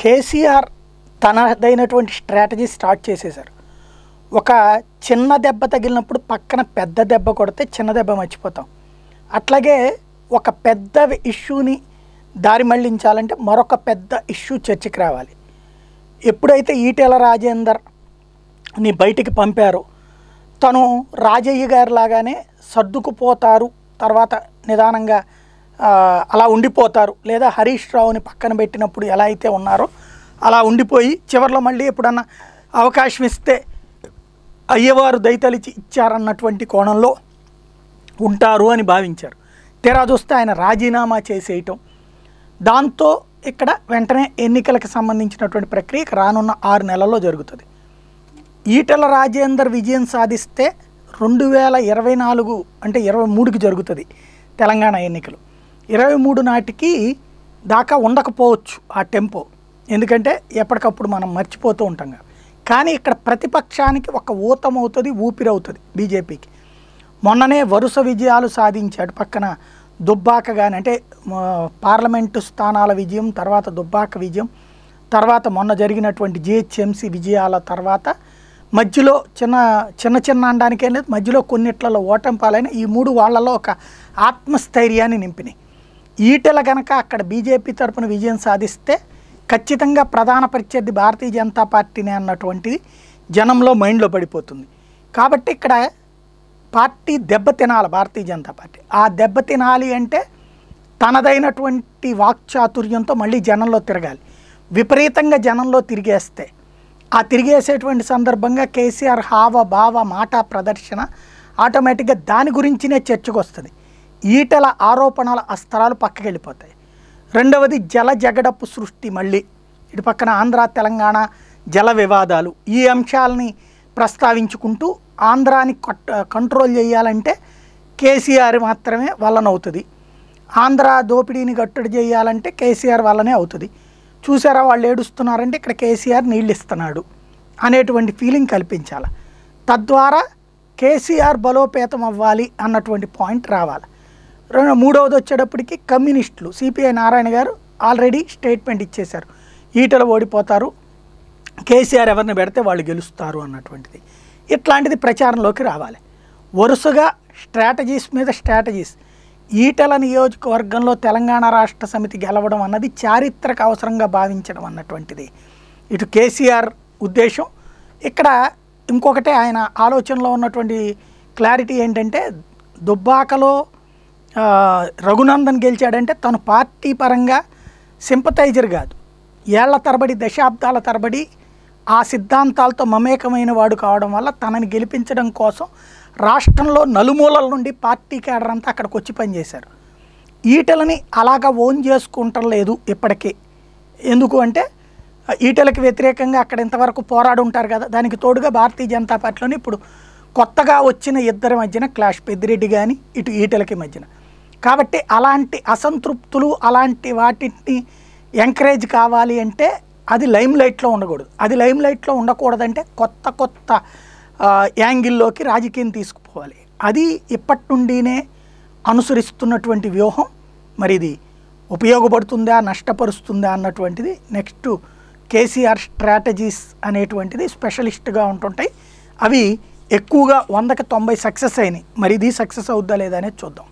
KCR తనదైనటువంటి strategy start చేసేశారు ఒక చిన్న దెబ్బ తగిలినప్పుడు పక్కన పెద్ద దెబ్బ కొడితే చిన్న దెబ్బ మర్చిపోతాం అట్లాగే ఒక పెద్ద ఇష్యూని దారి మళ్లించాలంటే మరొక పెద్ద ఇష్యూ చర్చకి రావాలి ఎప్పుడైతే ఈటెల రాజేందర్ని బయటికి పంపారో తను రాజయ్య గారి లాగానే సర్దుకుపోతారు తర్వాత నిదానంగా అలా ఉండిపోతారు లేదా హరీష్ రావుని పక్కన పెట్టినప్పుడు ఎలా అయితే ఉన్నారో అలా ఉండిపోయి చివరిలో మళ్ళీ ఎప్పుడన్నా అవకాశం ఇస్తే అయ్యవారు దయతలిచి ఇచ్చారన్నటువంటి కోణంలో ఉంటారు అని భావించారు తీరా చూస్తే ఆయన రాజీనామా చేసేయటం దాంతో ఇక్కడ వెంటనే ఎన్నికలకు సంబంధించినటువంటి ప్రక్రియ రానున్న ఆరు నెలల్లో జరుగుతుంది ఈటల రాజేందర్ విజయం సాధిస్తే రెండు వేల ఇరవై నాలుగు అంటే ఇరవై మూడుకి జరుగుతుంది తెలంగాణ ఎన్నికలు ఇరవై మూడు నాటికి దాకా ఉండకపోవచ్చు ఆ టెంపో ఎందుకంటే ఎప్పటికప్పుడు మనం మర్చిపోతూ ఉంటాం కానీ ఇక్కడ ప్రతిపక్షానికి ఒక ఊతం అవుతుంది ఊపిరి అవుతుంది బీజేపీకి మొన్ననే వరుస విజయాలు సాధించాడు పక్కన దుబ్బాక కానీ అంటే పార్లమెంటు స్థానాల విజయం తర్వాత దుబ్బాక విజయం తర్వాత మొన్న జరిగినటువంటి జిహెచ్ఎంసీ విజయాల తర్వాత మధ్యలో చిన్న చిన్న చిన్న అండానికి లేదు మధ్యలో కొన్నిట్లలో ఓటం పాలైన ఈ మూడు వాళ్లలో ఒక ఆత్మస్థైర్యాన్ని నింపినాయి ఈటెల కనుక అక్కడ బీజేపీ తరపున విజయం సాధిస్తే ఖచ్చితంగా ప్రధాన ప్రత్యర్థి భారతీయ జనతా పార్టీనే అన్నటువంటిది జనంలో మైండ్లో పడిపోతుంది కాబట్టి ఇక్కడ పార్టీ దెబ్బ తినాలి భారతీయ జనతా పార్టీ ఆ దెబ్బ తినాలి అంటే తనదైనటువంటి వాక్చాతుర్యంతో మళ్ళీ జనంలో తిరగాలి విపరీతంగా జనంలో తిరిగేస్తే ఆ తిరిగేసేటువంటి సందర్భంగా కేసీఆర్ హావ భావ మాట ప్రదర్శన ఆటోమేటిక్గా దాని గురించినే చర్చకు వస్తుంది ఈటల ఆరోపణల అస్త్రాలు పక్కకి వెళ్ళిపోతాయి రెండవది జల జగడపు సృష్టి మళ్ళీ ఇటు పక్కన ఆంధ్ర తెలంగాణ జల వివాదాలు ఈ అంశాలని ప్రస్తావించుకుంటూ ఆంధ్రాని కంట్రోల్ చేయాలంటే కేసీఆర్ మాత్రమే వలన అవుతుంది ఆంధ్ర దోపిడీని కట్టడి చేయాలంటే కేసీఆర్ వల్లనే అవుతుంది చూసారా వాళ్ళు ఏడుస్తున్నారంటే ఇక్కడ కేసీఆర్ నీళ్ళు ఇస్తున్నాడు అనేటువంటి ఫీలింగ్ కల్పించాలి తద్వారా కేసీఆర్ బలోపేతం అవ్వాలి అన్నటువంటి పాయింట్ రావాలి రెండు మూడవది వచ్చేటప్పటికి కమ్యూనిస్టులు సిపిఐ నారాయణ గారు ఆల్రెడీ స్టేట్మెంట్ ఇచ్చేశారు ఈటలు ఓడిపోతారు కేసీఆర్ ఎవరిని పెడితే వాళ్ళు గెలుస్తారు అన్నటువంటిది ఇట్లాంటిది ప్రచారంలోకి రావాలి వరుసగా స్ట్రాటజీస్ మీద స్ట్రాటజీస్ ఈటల నియోజకవర్గంలో తెలంగాణ రాష్ట్ర సమితి గెలవడం అన్నది చారిత్రక అవసరంగా భావించడం అన్నటువంటిది ఇటు కేసీఆర్ ఉద్దేశం ఇక్కడ ఇంకొకటే ఆయన ఆలోచనలో ఉన్నటువంటి క్లారిటీ ఏంటంటే దుబ్బాకలో రఘునందన్ గెలిచాడంటే తను పార్టీ పరంగా సింపతైజర్ కాదు ఏళ్ల తరబడి దశాబ్దాల తరబడి ఆ సిద్ధాంతాలతో మమేకమైన వాడు కావడం వల్ల తనని గెలిపించడం కోసం రాష్ట్రంలో నలుమూలల నుండి పార్టీ కేడర్ అంతా అక్కడికి వచ్చి పనిచేశారు ఈటలని అలాగా ఓన్ చేసుకుంటం లేదు ఇప్పటికీ ఎందుకు అంటే ఈటలకు వ్యతిరేకంగా అక్కడ ఇంతవరకు పోరాడు ఉంటారు కదా దానికి తోడుగా భారతీయ జనతా పార్టీలోని ఇప్పుడు కొత్తగా వచ్చిన ఇద్దరి మధ్యన క్లాష్ పెద్దిరెడ్డి కానీ ఇటు ఈటలకి మధ్యన కాబట్టి అలాంటి అసంతృప్తులు అలాంటి వాటిని ఎంకరేజ్ కావాలి అంటే అది లైమ్ లైట్లో ఉండకూడదు అది లైమ్ లైట్లో ఉండకూడదంటే కొత్త కొత్త యాంగిల్లోకి రాజకీయం తీసుకుపోవాలి అది ఇప్పటి నుండినే అనుసరిస్తున్నటువంటి వ్యూహం మరి ఇది ఉపయోగపడుతుందా నష్టపరుస్తుందా అన్నటువంటిది నెక్స్ట్ కేసీఆర్ స్ట్రాటజీస్ అనేటువంటిది స్పెషలిస్ట్గా ఉంటుంటాయి అవి ఎక్కువగా వందకి తొంభై సక్సెస్ అయినాయి మరి ఇది సక్సెస్ అవుద్దా లేదా అనేది చూద్దాం